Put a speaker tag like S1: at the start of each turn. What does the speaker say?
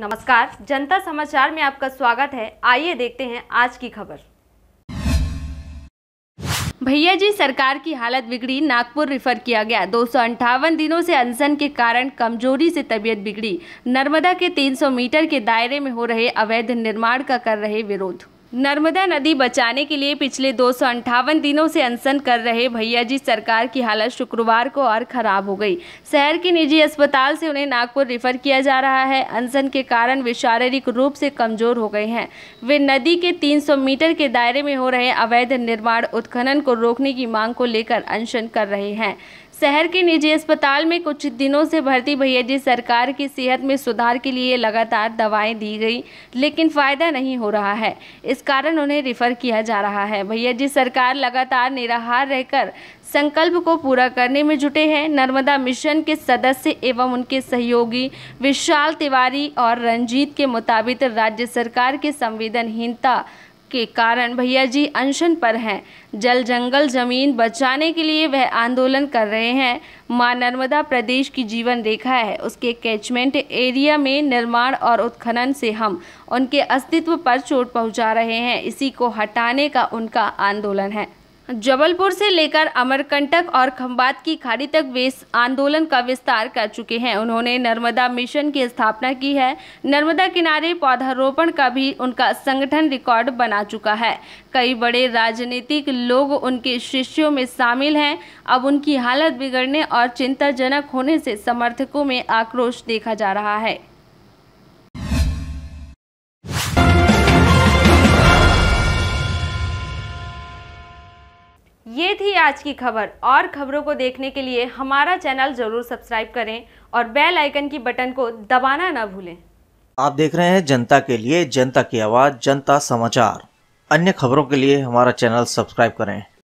S1: नमस्कार जनता समाचार में आपका स्वागत है आइए देखते हैं आज की खबर भैया जी सरकार की हालत बिगड़ी नागपुर रिफर किया गया दो दिनों से अनशन के कारण कमजोरी से तबीयत बिगड़ी नर्मदा के 300 मीटर के दायरे में हो रहे अवैध निर्माण का कर रहे विरोध नर्मदा नदी बचाने के लिए पिछले दो दिनों से अनशन कर रहे भैया जी सरकार की हालत शुक्रवार को और खराब हो गई शहर के निजी अस्पताल से उन्हें नागपुर रिफर किया जा रहा है अनशन के कारण वे शारीरिक रूप से कमजोर हो गए हैं वे नदी के 300 मीटर के दायरे में हो रहे अवैध निर्माण उत्खनन को रोकने की मांग को लेकर अनशन कर रहे हैं शहर के निजी अस्पताल में कुछ दिनों से भर्ती भैया जी सरकार की सेहत में सुधार के लिए लगातार दवाएं दी गई लेकिन फ़ायदा नहीं हो रहा है इस कारण उन्हें रिफ़र किया जा रहा है भैया जी सरकार लगातार निराहार रहकर संकल्प को पूरा करने में जुटे हैं नर्मदा मिशन के सदस्य एवं उनके सहयोगी विशाल तिवारी और रंजीत के मुताबिक राज्य सरकार की संवेदनहीनता के कारण भैया जी अनशन पर हैं जल जंगल जमीन बचाने के लिए वह आंदोलन कर रहे हैं मां नर्मदा प्रदेश की जीवन रेखा है उसके कैचमेंट एरिया में निर्माण और उत्खनन से हम उनके अस्तित्व पर चोट पहुंचा रहे हैं इसी को हटाने का उनका आंदोलन है जबलपुर से लेकर अमरकंटक और खम्बात की खाड़ी तक वे आंदोलन का विस्तार कर चुके हैं उन्होंने नर्मदा मिशन की स्थापना की है नर्मदा किनारे पौधारोपण का भी उनका संगठन रिकॉर्ड बना चुका है कई बड़े राजनीतिक लोग उनके शिष्यों में शामिल हैं अब उनकी हालत बिगड़ने और चिंताजनक होने से समर्थकों में आक्रोश देखा जा रहा है ये थी आज की खबर और खबरों को देखने के लिए हमारा चैनल जरूर सब्सक्राइब करें और बेल आइकन की बटन को दबाना ना भूलें आप देख रहे हैं जनता के लिए जनता की आवाज़ जनता समाचार अन्य खबरों के लिए हमारा चैनल सब्सक्राइब करें